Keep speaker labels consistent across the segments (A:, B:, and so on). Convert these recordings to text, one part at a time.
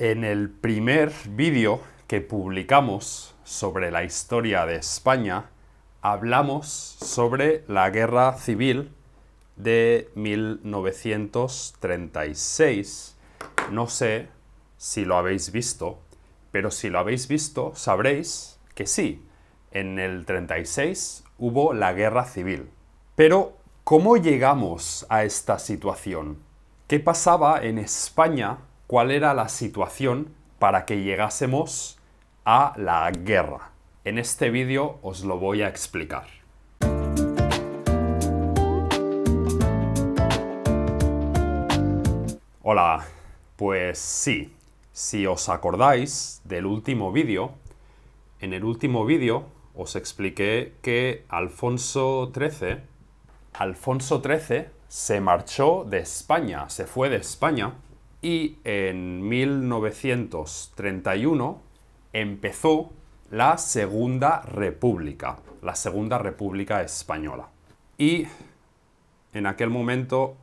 A: En el primer vídeo que publicamos sobre la historia de España, hablamos sobre la guerra civil de 1936. No sé si lo habéis visto, pero si lo habéis visto sabréis que sí, en el 36 hubo la guerra civil. Pero, ¿cómo llegamos a esta situación? ¿Qué pasaba en España cuál era la situación para que llegásemos a la guerra. En este vídeo os lo voy a explicar. Hola, pues sí, si os acordáis del último vídeo, en el último vídeo os expliqué que Alfonso XIII, Alfonso XIII se marchó de España, se fue de España y en 1931 empezó la Segunda República, la Segunda República Española. Y en aquel momento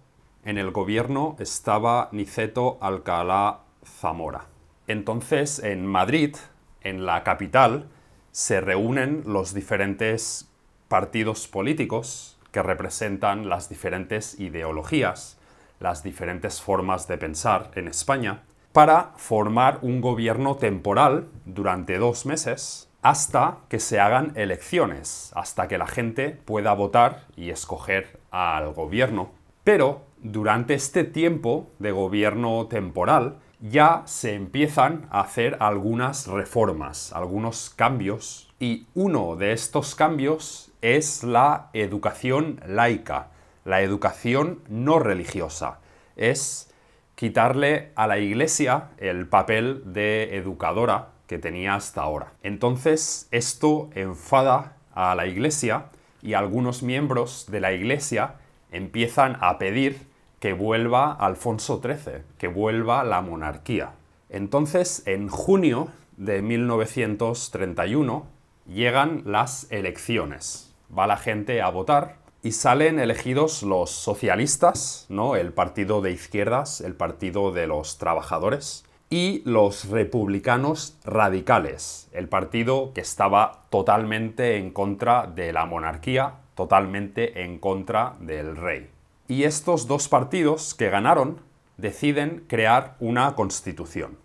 A: en el gobierno estaba Niceto Alcalá Zamora. Entonces en Madrid, en la capital, se reúnen los diferentes partidos políticos que representan las diferentes ideologías las diferentes formas de pensar en España, para formar un gobierno temporal durante dos meses hasta que se hagan elecciones, hasta que la gente pueda votar y escoger al gobierno. Pero durante este tiempo de gobierno temporal ya se empiezan a hacer algunas reformas, algunos cambios, y uno de estos cambios es la educación laica la educación no religiosa. Es quitarle a la Iglesia el papel de educadora que tenía hasta ahora. Entonces, esto enfada a la Iglesia y algunos miembros de la Iglesia empiezan a pedir que vuelva Alfonso XIII, que vuelva la monarquía. Entonces, en junio de 1931 llegan las elecciones. Va la gente a votar y salen elegidos los socialistas, ¿no? el partido de izquierdas, el partido de los trabajadores, y los republicanos radicales, el partido que estaba totalmente en contra de la monarquía, totalmente en contra del rey. Y estos dos partidos que ganaron deciden crear una constitución.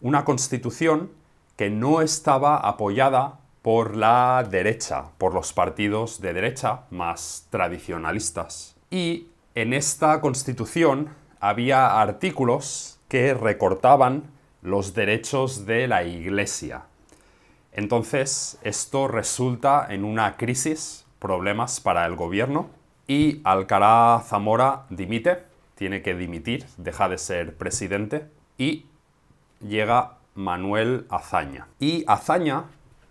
A: Una constitución que no estaba apoyada por la derecha, por los partidos de derecha más tradicionalistas. Y en esta constitución había artículos que recortaban los derechos de la Iglesia. Entonces, esto resulta en una crisis, problemas para el gobierno, y Alcaraz Zamora dimite, tiene que dimitir, deja de ser presidente, y llega Manuel Azaña. Y Azaña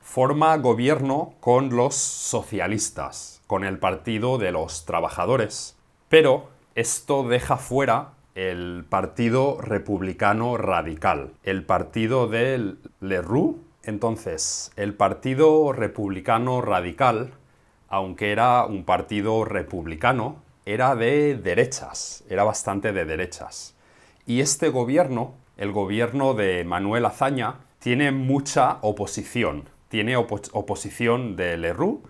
A: forma gobierno con los socialistas, con el Partido de los Trabajadores. Pero esto deja fuera el Partido Republicano Radical, el partido de Leroux. Entonces, el Partido Republicano Radical, aunque era un partido republicano, era de derechas, era bastante de derechas. Y este gobierno, el gobierno de Manuel Azaña, tiene mucha oposición tiene oposición de Leroux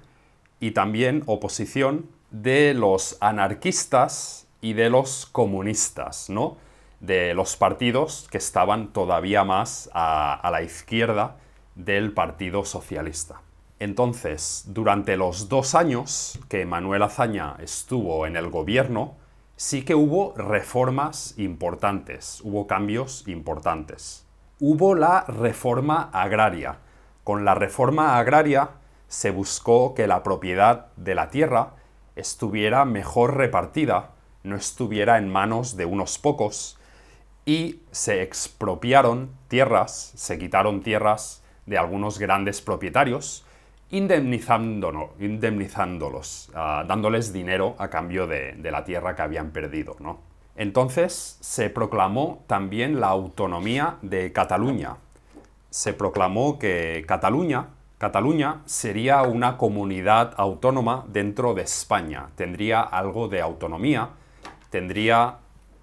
A: y también oposición de los anarquistas y de los comunistas, ¿no? De los partidos que estaban todavía más a la izquierda del Partido Socialista. Entonces, durante los dos años que Manuel Azaña estuvo en el gobierno, sí que hubo reformas importantes, hubo cambios importantes. Hubo la reforma agraria, con la reforma agraria se buscó que la propiedad de la tierra estuviera mejor repartida, no estuviera en manos de unos pocos, y se expropiaron tierras, se quitaron tierras de algunos grandes propietarios, indemnizándolos, ah, dándoles dinero a cambio de, la tierra que habían perdido. Entonces se proclamó también la autonomía de Cataluña, se proclamó que Cataluña, Cataluña sería una comunidad autónoma dentro de España, tendría algo de autonomía, tendría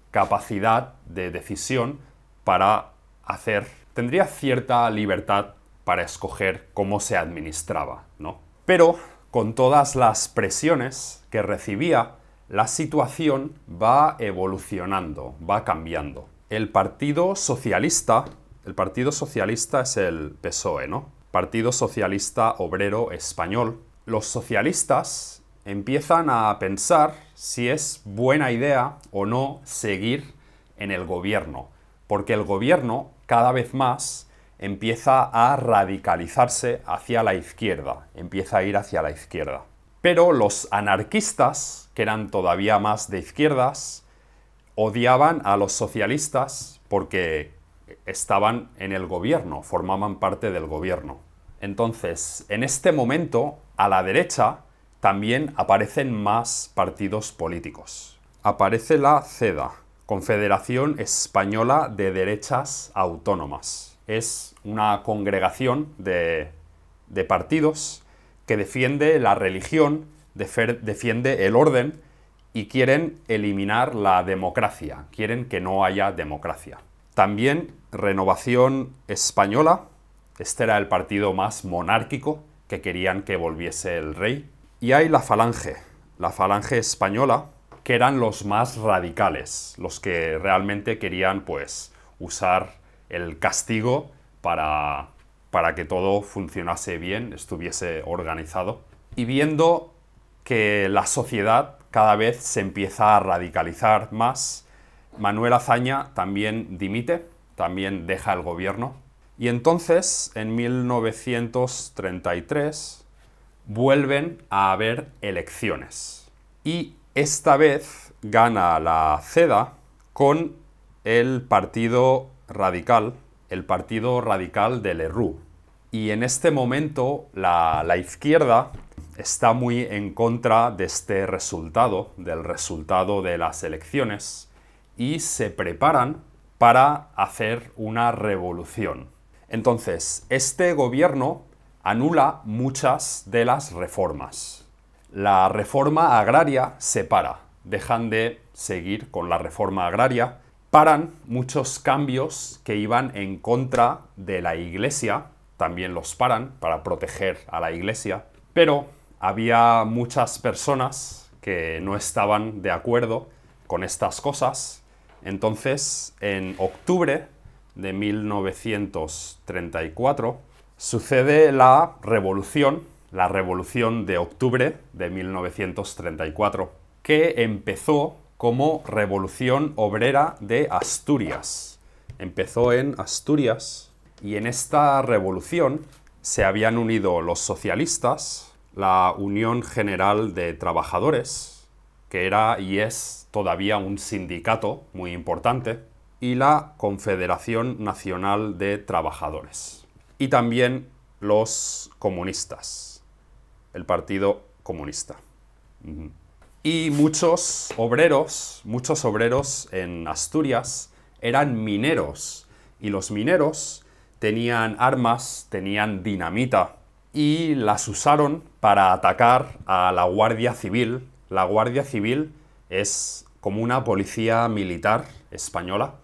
A: capacidad de decisión para hacer, tendría cierta libertad para escoger cómo se administraba, ¿no? Pero con todas las presiones que recibía, la situación va evolucionando, va cambiando. El Partido Socialista el Partido Socialista es el PSOE, ¿no? Partido Socialista Obrero Español. Los socialistas empiezan a pensar si es buena idea o no seguir en el gobierno, porque el gobierno cada vez más empieza a radicalizarse hacia la izquierda, empieza a ir hacia la izquierda. Pero los anarquistas, que eran todavía más de izquierdas, odiaban a los socialistas porque estaban en el gobierno, formaban parte del gobierno. Entonces, en este momento, a la derecha también aparecen más partidos políticos. Aparece la CEDA, Confederación Española de Derechas Autónomas. Es una congregación de, de partidos que defiende la religión, defiende el orden y quieren eliminar la democracia, quieren que no haya democracia. También Renovación Española, este era el partido más monárquico que querían que volviese el rey. Y hay la Falange, la Falange Española, que eran los más radicales, los que realmente querían pues usar el castigo para, para que todo funcionase bien, estuviese organizado. Y viendo que la sociedad cada vez se empieza a radicalizar más, Manuel Azaña también dimite, también deja el gobierno. Y entonces, en 1933, vuelven a haber elecciones. Y esta vez gana la CEDA con el Partido Radical, el Partido Radical de Leroux. Y en este momento la, la izquierda está muy en contra de este resultado, del resultado de las elecciones y se preparan para hacer una revolución. Entonces, este gobierno anula muchas de las reformas. La reforma agraria se para, dejan de seguir con la reforma agraria, paran muchos cambios que iban en contra de la Iglesia, también los paran para proteger a la Iglesia, pero había muchas personas que no estaban de acuerdo con estas cosas entonces, en octubre de 1934 sucede la revolución, la revolución de octubre de 1934, que empezó como revolución obrera de Asturias. Empezó en Asturias y en esta revolución se habían unido los socialistas, la Unión General de Trabajadores, que era y es todavía un sindicato muy importante, y la Confederación Nacional de Trabajadores. Y también los comunistas, el Partido Comunista. Y muchos obreros, muchos obreros en Asturias eran mineros. Y los mineros tenían armas, tenían dinamita. Y las usaron para atacar a la Guardia Civil. La Guardia Civil es como una policía militar española,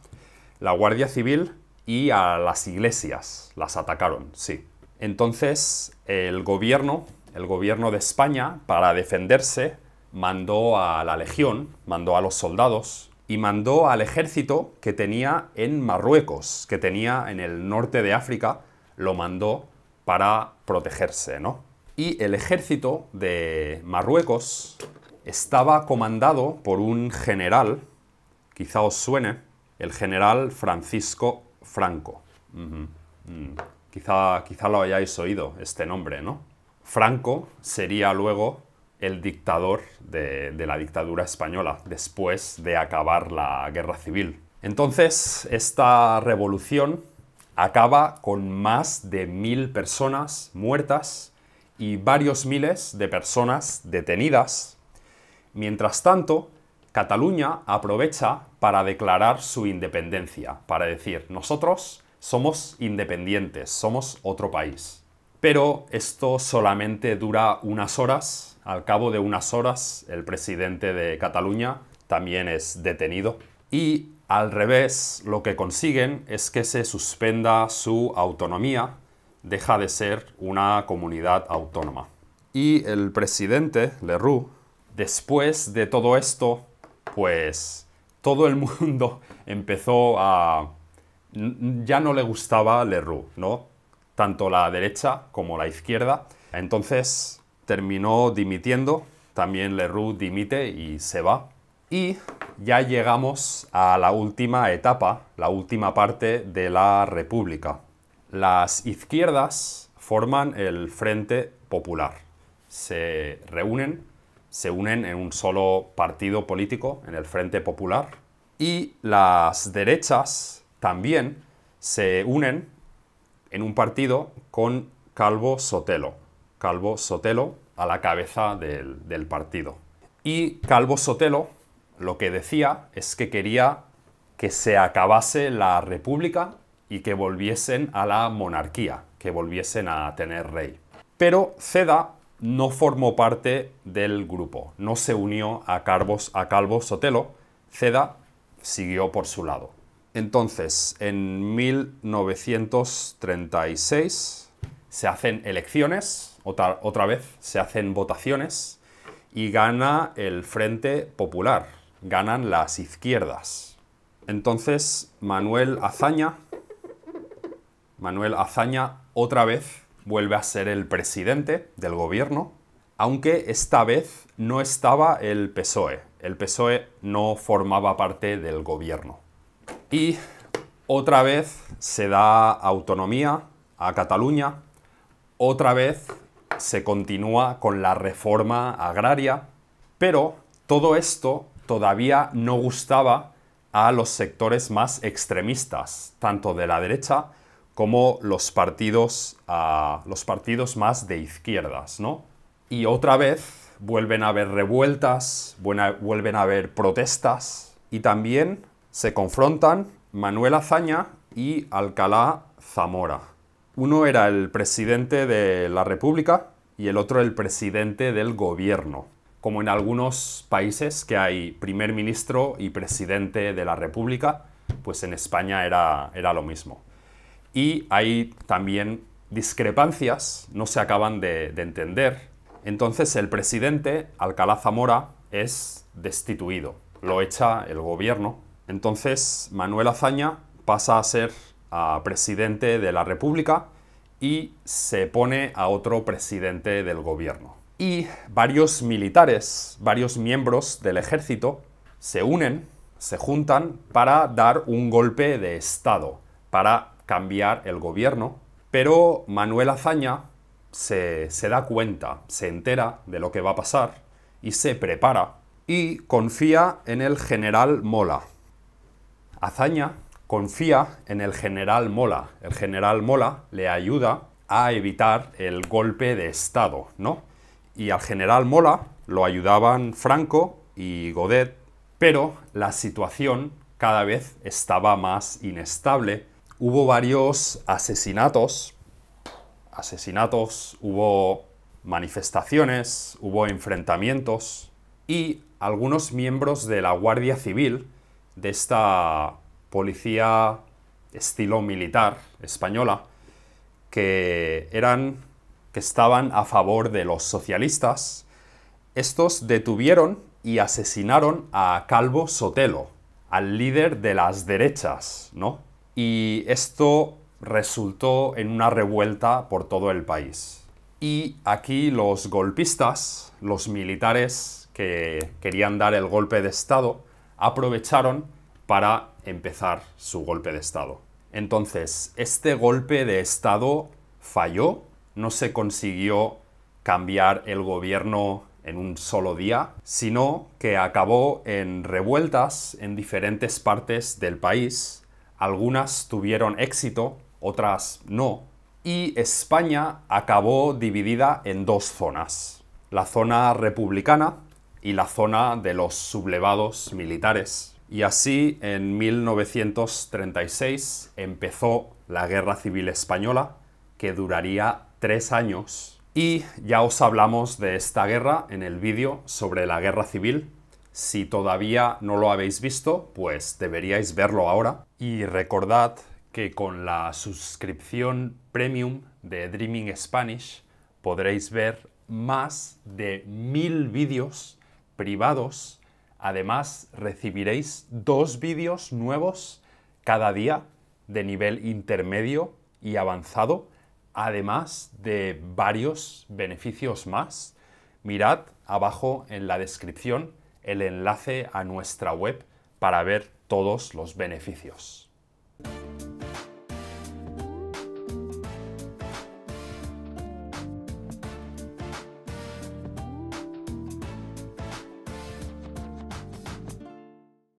A: la Guardia Civil y a las iglesias las atacaron, sí. Entonces el gobierno, el gobierno de España, para defenderse, mandó a la legión, mandó a los soldados y mandó al ejército que tenía en Marruecos, que tenía en el norte de África, lo mandó para protegerse, ¿no? Y el ejército de Marruecos estaba comandado por un general, quizá os suene, el general Francisco Franco. Mm. quizá, lo hayáis oído, este nombre, ¿no? Franco sería luego el dictador de, la dictadura española después de acabar la guerra civil. Entonces, esta revolución acaba con más de mil personas muertas y varios miles de personas detenidas Mientras tanto, Cataluña aprovecha para declarar su independencia, para decir, nosotros somos independientes, somos otro país. Pero esto solamente dura unas horas. Al cabo de unas horas, el presidente de Cataluña también es detenido. Y al revés, lo que consiguen es que se suspenda su autonomía, deja de ser una comunidad autónoma. Y el presidente, Leroux, Después de todo esto, pues todo el mundo empezó a... ya no le gustaba Leroux, ¿no? Tanto la derecha como la izquierda. Entonces terminó dimitiendo, también Leroux dimite y se va. Y ya llegamos a la última etapa, la última parte de la República. Las izquierdas forman el Frente Popular. Se reúnen se unen en un solo partido político, en el Frente Popular, y las derechas también se unen en un partido con Calvo Sotelo. Calvo Sotelo a la cabeza del, partido. Y Calvo Sotelo lo que decía es que quería que se acabase la república y que volviesen a la monarquía, que volviesen a tener rey. Pero Ceda no formó parte del grupo, no se unió a, a Calvo Sotelo, Ceda siguió por su lado. Entonces, en 1936 se hacen elecciones, otra, otra vez se hacen votaciones y gana el Frente Popular, ganan las izquierdas. Entonces, Manuel Azaña, Manuel Azaña otra vez vuelve a ser el presidente del gobierno, aunque esta vez no estaba el PSOE. El PSOE no formaba parte del gobierno. Y otra vez se da autonomía a Cataluña, otra vez se continúa con la reforma agraria, pero todo esto todavía no gustaba a los sectores más extremistas, tanto de la derecha como ah, los partidos, más de izquierdas, ¿no? Y otra vez vuelven a haber revueltas, vuelven a haber protestas y también se confrontan Manuel Azaña y Alcalá Zamora. Uno era el presidente de la República y el otro el presidente del gobierno, como en algunos países que hay primer ministro y presidente de la República, pues en España era lo mismo y hay también discrepancias, no se acaban de, entender. Entonces el presidente, Alcalá Zamora, es destituido, lo echa el gobierno. Entonces Manuel Azaña pasa a ser presidente de la República y se pone a otro presidente del gobierno. Y varios militares, varios miembros del ejército, se unen, se juntan para dar un golpe de Estado, para cambiar el gobierno, pero Manuel Azaña se, se da cuenta, se entera de lo que va a pasar y se prepara y confía en el general Mola. Azaña confía en el general Mola. El general Mola le ayuda a evitar el golpe de Estado, ¿no? Y al general Mola lo ayudaban Franco y Godet, pero la situación cada vez estaba más inestable hubo varios asesinatos, asesinatos, hubo manifestaciones, hubo enfrentamientos y algunos miembros de la Guardia Civil, de esta policía estilo militar española, que eran que estaban a favor de los socialistas, estos detuvieron y asesinaron a Calvo Sotelo, al líder de las derechas, ¿no? y esto resultó en una revuelta por todo el país. Y aquí los golpistas, los militares que querían dar el golpe de Estado, aprovecharon para empezar su golpe de Estado. Entonces, este golpe de Estado falló, no se consiguió cambiar el gobierno en un solo día, sino que acabó en revueltas en diferentes partes del país algunas tuvieron éxito, otras no. Y España acabó dividida en dos zonas. La zona republicana y la zona de los sublevados militares. Y así, en 1936 empezó la Guerra Civil Española, que duraría tres años. Y ya os hablamos de esta guerra en el vídeo sobre la Guerra Civil, si todavía no lo habéis visto, pues deberíais verlo ahora. Y recordad que con la suscripción premium de Dreaming Spanish podréis ver más de mil vídeos privados. Además, recibiréis dos vídeos nuevos cada día de nivel intermedio y avanzado, además de varios beneficios más. Mirad abajo en la descripción el enlace a nuestra web para ver todos los beneficios.